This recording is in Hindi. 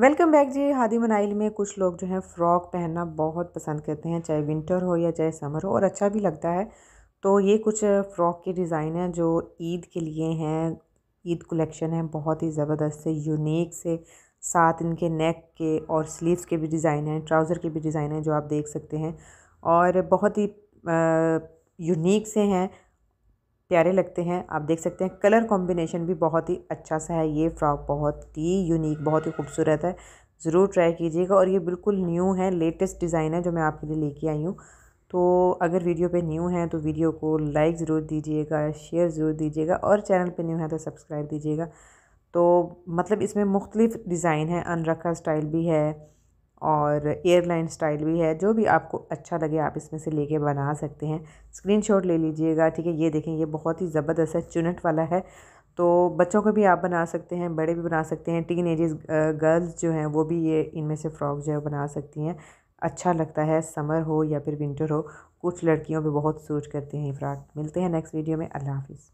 वेलकम बैक जी हादी मनाइल में कुछ लोग जो हैं फ़्रॉक पहनना बहुत पसंद करते हैं चाहे विंटर हो या चाहे समर हो और अच्छा भी लगता है तो ये कुछ फ़्रॉक के डिज़ाइन हैं जो ईद के लिए हैं ईद कलेक्शन है बहुत ही ज़बरदस्त से यूनिक से साथ इनके नेक के और स्लीव्स के भी डिज़ाइन हैं ट्राउज़र के भी डिज़ाइन हैं जो आप देख सकते हैं और बहुत ही यूनिक से हैं प्यारे लगते हैं आप देख सकते हैं कलर कॉम्बिनेशन भी बहुत ही अच्छा सा है ये फ्रॉक बहुत ही यूनिक बहुत ही खूबसूरत है ज़रूर ट्राई कीजिएगा और ये बिल्कुल न्यू है लेटेस्ट डिज़ाइन है जो मैं आपके लिए लेके आई हूँ तो अगर वीडियो पे न्यू है तो वीडियो को लाइक ज़रूर दीजिएगा शेयर ज़रूर दीजिएगा और चैनल पे न्यू है तो सब्सक्राइब दीजिएगा तो मतलब इसमें मुख्तलिफ़ डिज़ाइन है अनरखा स्टाइल भी है और एयरलाइन स्टाइल भी है जो भी आपको अच्छा लगे आप इसमें से लेके बना सकते हैं स्क्रीनशॉट ले लीजिएगा ठीक है ये देखें ये बहुत ही ज़बरदस्त है चुनट वाला है तो बच्चों को भी आप बना सकते हैं बड़े भी बना सकते हैं टीन एजेस गर्ल्स जो हैं वो भी ये इनमें से फ्रॉक जो है बना सकती हैं अच्छा लगता है समर हो या फिर विंटर हो कुछ लड़कियों पर बहुत सूट करते हैं ये फ्रॉक मिलते हैं नेक्स्ट वीडियो में अल्लाह हाफिज़